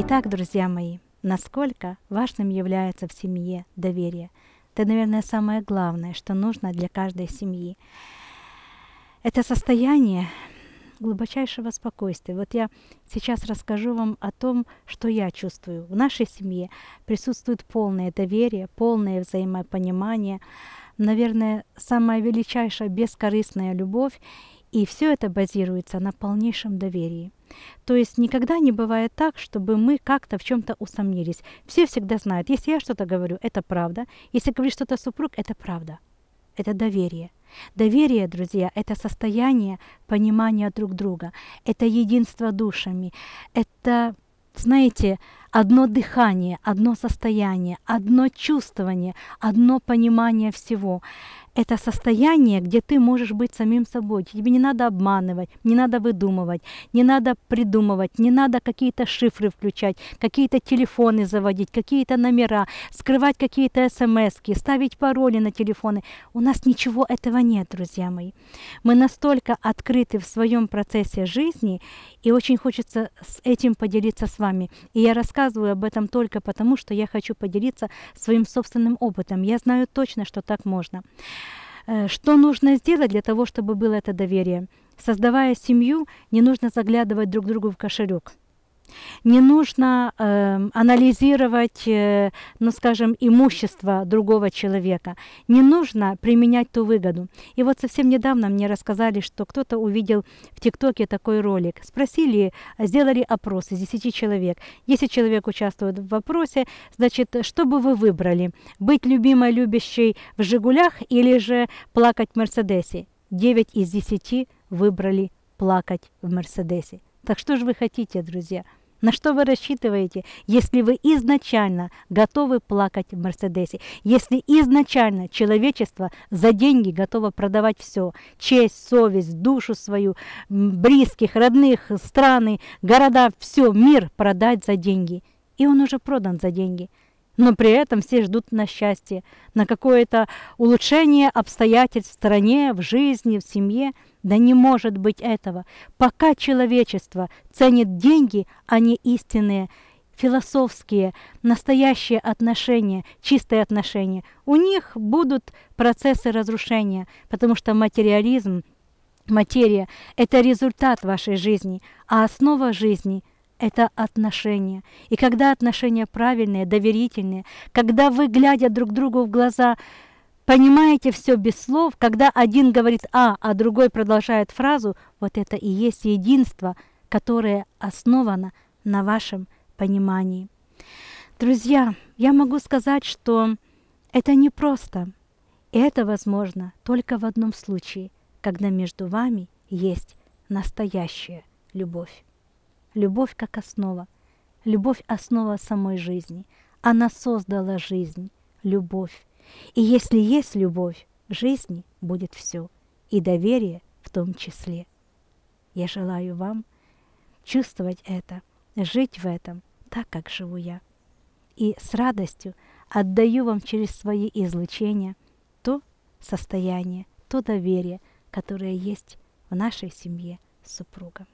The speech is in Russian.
Итак, друзья мои, насколько важным является в семье доверие. Это, наверное, самое главное, что нужно для каждой семьи. Это состояние глубочайшего спокойствия. Вот я сейчас расскажу вам о том, что я чувствую. В нашей семье присутствует полное доверие, полное взаимопонимание, наверное, самая величайшая бескорыстная любовь и все это базируется на полнейшем доверии. То есть никогда не бывает так, чтобы мы как-то в чем-то усомнились. Все всегда знают, если я что-то говорю, это правда. Если говорит что-то супруг, это правда. Это доверие. Доверие, друзья, это состояние понимания друг друга. Это единство душами. Это, знаете, одно дыхание, одно состояние, одно чувствование, одно понимание всего это состояние, где ты можешь быть самим собой. Тебе не надо обманывать, не надо выдумывать, не надо придумывать, не надо какие-то шифры включать, какие-то телефоны заводить, какие-то номера, скрывать какие-то смс, ставить пароли на телефоны. У нас ничего этого нет, друзья мои. Мы настолько открыты в своем процессе жизни, и очень хочется с этим поделиться с вами. И я рассказываю об этом только потому, что я хочу поделиться своим собственным опытом. Я знаю точно, что так можно. Э, что нужно сделать для того, чтобы было это доверие? Создавая семью, не нужно заглядывать друг другу в кошелек. Не нужно э, анализировать, э, ну скажем, имущество другого человека. Не нужно применять ту выгоду. И вот совсем недавно мне рассказали, что кто-то увидел в ТикТоке такой ролик. Спросили, сделали опрос из 10 человек. 10 человек участвуют в опросе. Значит, что бы вы выбрали? Быть любимой, любящей в «Жигулях» или же плакать в «Мерседесе»? 9 из 10 выбрали плакать в «Мерседесе». Так что же вы хотите, друзья? На что вы рассчитываете, если вы изначально готовы плакать в Мерседесе? Если изначально человечество за деньги готово продавать все – честь, совесть, душу свою, близких, родных, страны, города, все, мир продать за деньги. И он уже продан за деньги – но при этом все ждут на счастье, на какое-то улучшение обстоятельств в стране, в жизни, в семье. Да не может быть этого, пока человечество ценит деньги, а не истинные, философские, настоящие отношения, чистые отношения. У них будут процессы разрушения, потому что материализм, материя – это результат вашей жизни, а основа жизни – это отношения. И когда отношения правильные, доверительные, когда вы, глядя друг другу в глаза, понимаете все без слов, когда один говорит «а», а другой продолжает фразу, вот это и есть единство, которое основано на вашем понимании. Друзья, я могу сказать, что это непросто. И это возможно только в одном случае, когда между вами есть настоящая любовь. Любовь как основа. Любовь – основа самой жизни. Она создала жизнь, любовь. И если есть любовь, жизни будет все, и доверие в том числе. Я желаю вам чувствовать это, жить в этом, так, как живу я. И с радостью отдаю вам через свои излучения то состояние, то доверие, которое есть в нашей семье с супругом.